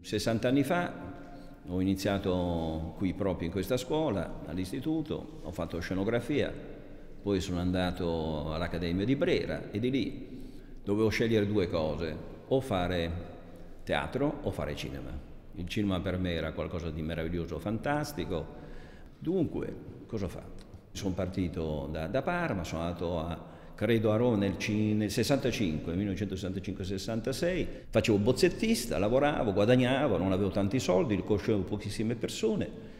60 anni fa ho iniziato qui proprio in questa scuola, all'istituto, ho fatto scenografia, poi sono andato all'Accademia di Brera e di lì dovevo scegliere due cose, o fare teatro o fare cinema. Il cinema per me era qualcosa di meraviglioso, fantastico. Dunque, cosa ho fatto? Sono partito da, da Parma, sono andato a, credo a Roma nel, nel 65, 1965-66, facevo bozzettista, lavoravo, guadagnavo, non avevo tanti soldi, conoscevo pochissime persone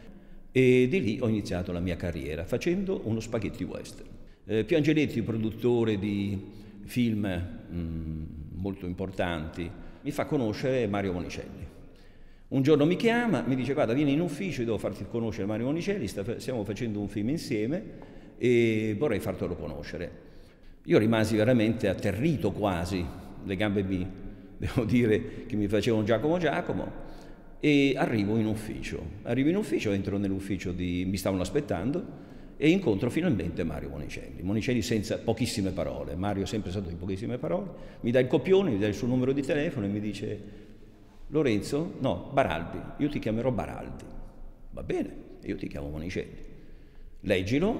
e di lì ho iniziato la mia carriera facendo uno spaghetti western. Eh, Piangeletti, produttore di film mh, mm, molto importanti, mi fa conoscere Mario Monicelli. Un giorno mi chiama, mi dice guarda vieni in ufficio, devo farti conoscere Mario Monicelli, stiamo facendo un film insieme e vorrei fartelo conoscere. Io rimasi veramente atterrito quasi, le gambe mi, devo dire, che mi facevano Giacomo Giacomo, e arrivo in ufficio. Arrivo in ufficio, entro nell'ufficio di... mi stavano aspettando e incontro finalmente Mario Monicelli. Monicelli senza pochissime parole, Mario è sempre stato di pochissime parole, mi dà il copione, mi dà il suo numero di telefono e mi dice Lorenzo, no, Baraldi, io ti chiamerò Baraldi. Va bene, io ti chiamo Monicelli. Leggilo,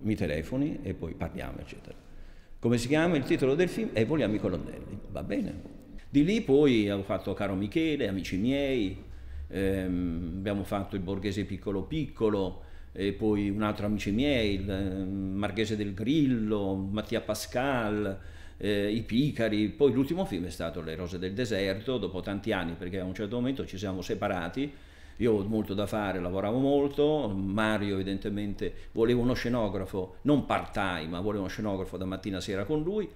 mi telefoni e poi parliamo, eccetera come si chiama il titolo del film? E eh, vogliamo i colonnelli, va bene. Di lì poi ho fatto Caro Michele, Amici miei, ehm, abbiamo fatto Il borghese piccolo piccolo, e poi un altro Amici miei, il eh, Marchese del Grillo, Mattia Pascal, eh, I Picari, poi l'ultimo film è stato Le rose del deserto, dopo tanti anni perché a un certo momento ci siamo separati io ho molto da fare, lavoravo molto, Mario evidentemente voleva uno scenografo, non part time, ma voleva uno scenografo da mattina a sera con lui,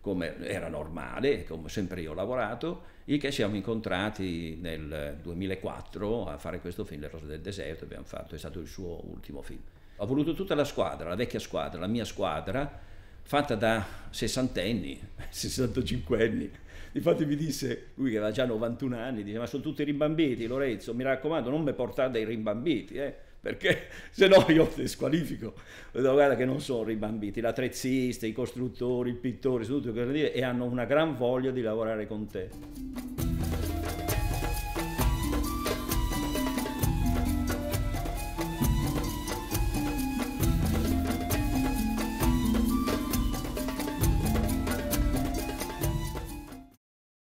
come era normale, come sempre io ho lavorato, il che siamo incontrati nel 2004 a fare questo film, Le rose del deserto, abbiamo fatto, è stato il suo ultimo film. Ho voluto tutta la squadra, la vecchia squadra, la mia squadra, fatta da sessantenni, sessantacinquenni. Infatti mi disse, lui che aveva già 91 anni, dice ma sono tutti rimbambiti Lorenzo, mi raccomando non mi portate i rimbambiti, eh, perché se no io ti squalifico. Dico, guarda che non sono rimbambiti, l'attrezzista, i costruttori, i pittori, sono tutti cose e hanno una gran voglia di lavorare con te.